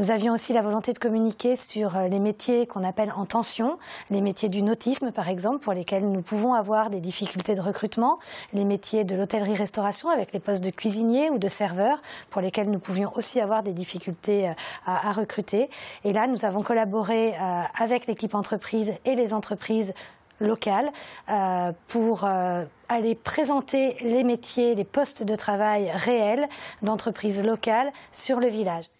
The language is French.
Nous avions aussi la volonté de communiquer sur euh, les métiers qu'on appelle en tension, les métiers du nautisme par exemple, pour lesquels nous pouvons avoir des difficultés de recrutement, les métiers de l'hôtellerie-restauration avec les postes de cuisinier ou de serveur, pour lesquels nous pouvions aussi avoir des difficultés euh, à, recruter. Et là, nous avons collaboré euh, avec l'équipe entreprise et les entreprises locales pour aller présenter les métiers, les postes de travail réels d'entreprises locales sur le village.